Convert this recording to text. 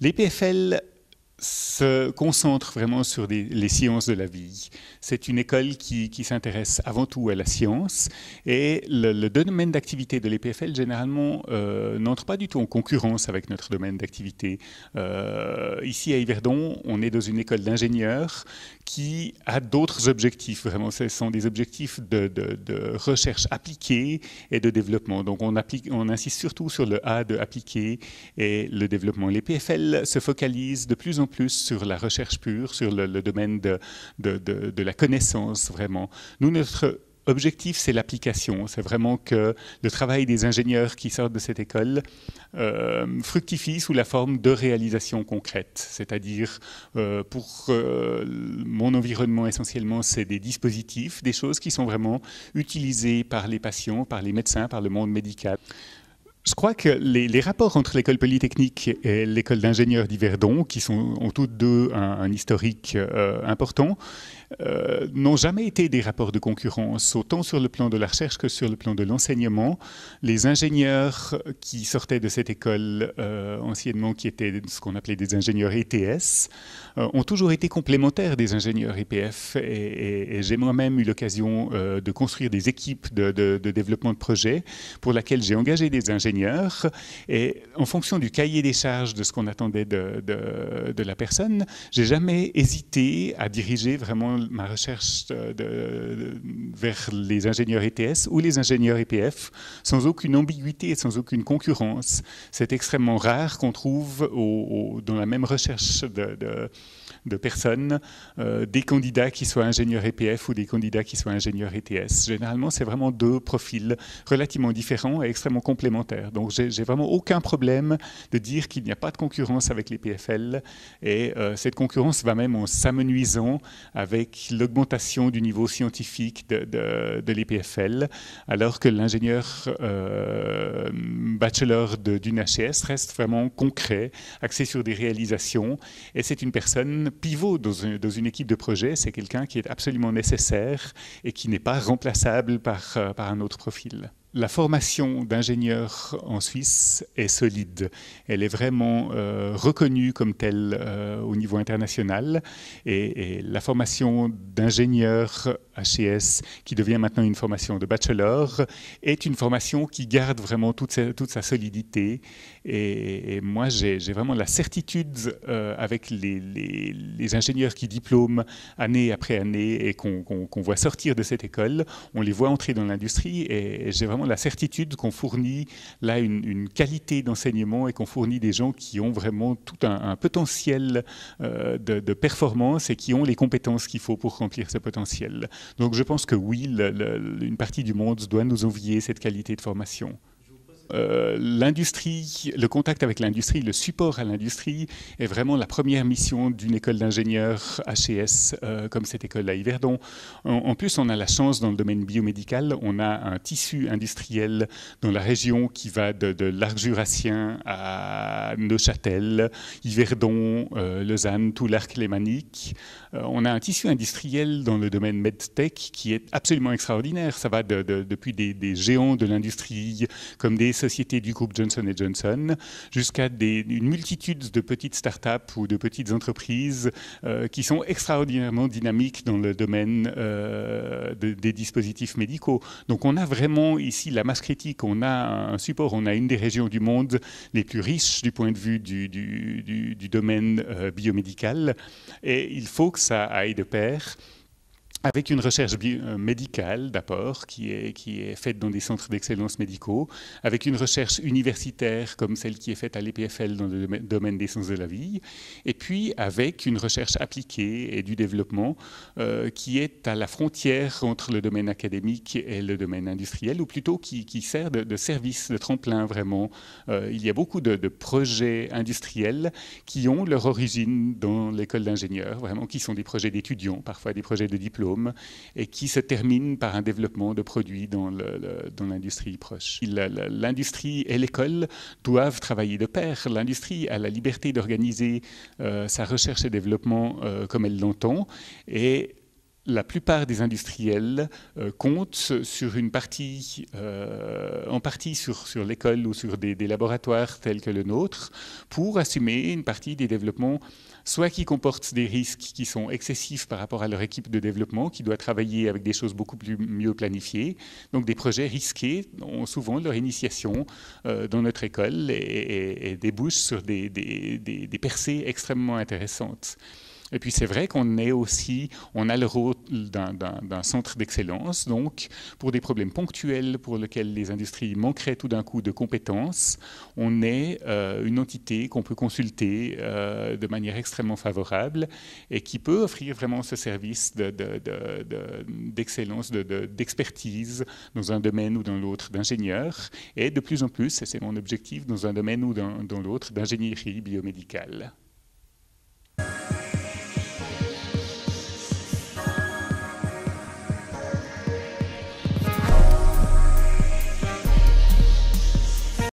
Les PFL se concentre vraiment sur les sciences de la vie. C'est une école qui, s'intéresse avant tout à la science et le, domaine d'activité de l'EPFL généralement euh, n'entre pas du tout en concurrence avec notre domaine d'activité. Euh, ici à Yverdon, on est dans une école d'ingénieurs qui a d'autres objectifs. Vraiment, ce sont des objectifs de, recherche appliquée et de développement. Donc on, on insiste surtout sur le A de appliquer et le développement. L'EPFL se focalise de plus en plus plus sur la recherche pure, sur le, domaine de, la connaissance vraiment. Nous, notre Objectif, c'est l'application. C'est vraiment que le travail des ingénieurs qui sortent de cette école euh, fructifie sous la forme de réalisations concrètes. C'est-à-dire, euh, pour euh, mon environnement essentiellement, c'est des dispositifs, des choses qui sont vraiment utilisées par les patients, par les médecins, par le monde médical je crois que les, rapports entre l'école polytechnique et l'école d'ingénieurs d'Yverdon, qui sont, ont toutes deux un, historique euh, important, euh, n'ont jamais été des rapports de concurrence, autant sur le plan de la recherche que sur le plan de l'enseignement. Les ingénieurs qui sortaient de cette école euh, anciennement, qui étaient ce qu'on appelait des ingénieurs ETS, euh, ont toujours été complémentaires des ingénieurs EPF. Et, j'ai moi-même eu l'occasion de construire des équipes de, développement de projets pour laquelle j'ai engagé des ingénieurs. Et en fonction du cahier des charges de ce qu'on attendait de, de la personne, j'ai jamais hésité à diriger vraiment ma recherche euh, de, vers les ingénieurs ETS ou les ingénieurs EPF sans aucune ambiguïté, et sans aucune concurrence. C'est extrêmement rare qu'on trouve au, dans la même recherche de, personnes, euh, des candidats qui soient ingénieurs EPF ou des candidats qui soient ingénieurs ETS. Généralement, c'est vraiment deux profils relativement différents et extrêmement complémentaires. Donc, j'ai vraiment aucun problème de dire qu'il n'y a pas de concurrence avec les PFL et euh, cette concurrence va même en s'amenuisant avec l'augmentation du niveau scientifique de, l'EPFL, alors que l'ingénieur euh, bachelor d'une HES reste vraiment concret, axé sur des réalisations. Et c'est une personne pivot dans une, équipe de projet. C'est quelqu'un qui est absolument nécessaire et qui n'est pas remplaçable par euh, un autre profil la formation d'ingénieur en Suisse est solide. Elle est vraiment euh, reconnue comme telle euh, au niveau international. Et, et la formation d'ingénieur HES, qui devient maintenant une formation de bachelor, est une formation qui garde vraiment toute sa, solidité. Et, moi, j'ai vraiment la certitude euh, avec les, ingénieurs qui diplôment année après année et qu'on voit sortir de cette école, on les voit entrer dans l'industrie et, j'ai vraiment la certitude qu'on fournit là une, qualité d'enseignement et qu'on fournit des gens qui ont vraiment tout un, potentiel euh, de performance et qui ont les compétences qu'il faut pour remplir ce potentiel. Donc je pense que oui, une partie du monde doit nous envier cette qualité de formation. Euh, l'industrie, le contact avec l'industrie, le support à l'industrie est vraiment la première mission d'une école d'ingénieurs HES euh, comme cette école à Yverdon. En, plus, on a la chance dans le domaine biomédical, on a un tissu industriel dans la région qui va de, l'Arc jurassien à Neuchâtel, Yverdon, euh, Lausanne, tout l'Arc lémanique. on a un tissu industriel dans le domaine medtech qui est absolument extraordinaire. Ça va depuis des géants de l'industrie comme des sociétés du groupe Johnson Johnson jusqu'à une multitude de petites startups ou de petites entreprises euh, qui sont extraordinairement dynamiques dans le domaine euh, des dispositifs médicaux. Donc on a vraiment ici la masse critique, on a un support, on a une des régions du monde les plus riches du point de vue du, du, domaine euh, biomédical et il faut que ça aille de pair avec une recherche euh, médicale d'abord, qui est, qui est faite dans des centres d'excellence médicaux, avec une recherche universitaire comme celle qui est faite à l'EPFL dans le domaine des sciences de la vie, et puis avec une recherche appliquée et du développement euh, qui est à la frontière entre le domaine académique et le domaine industriel, ou plutôt qui, sert de, service, de tremplin vraiment. Euh, il y a beaucoup de, de, projets industriels qui ont leur origine dans l'école d'ingénieurs, vraiment qui sont des projets d'étudiants, parfois des projets de diplôme et qui se termine par un développement de produits dans l'industrie proche. L'industrie et l'école doivent travailler de pair. L'industrie a la liberté d'organiser euh, sa recherche et développement euh, comme elle l'entend et la plupart des industriels euh, comptent sur une partie, euh, en partie sur, l'école ou sur des, laboratoires tels que le nôtre, pour assumer une partie des développements, soit qui comportent des risques qui sont excessifs par rapport à leur équipe de développement, qui doit travailler avec des choses beaucoup plus mieux planifiées. Donc des projets risqués ont souvent leur initiation euh, dans notre école et, et, débouchent sur des percées extrêmement intéressantes. Et puis c'est vrai qu'on est aussi, on a le rôle d'un centre d'excellence, donc pour des problèmes ponctuels pour lesquels les industries manqueraient tout d'un coup de compétences, on est euh, une entité qu'on peut consulter euh, de manière extrêmement favorable et qui peut offrir vraiment ce service d'excellence, d'expertise dans un domaine ou dans l'autre d'ingénieur et de plus en plus, c'est mon objectif, dans un domaine ou dans l'autre d'ingénierie biomédicale.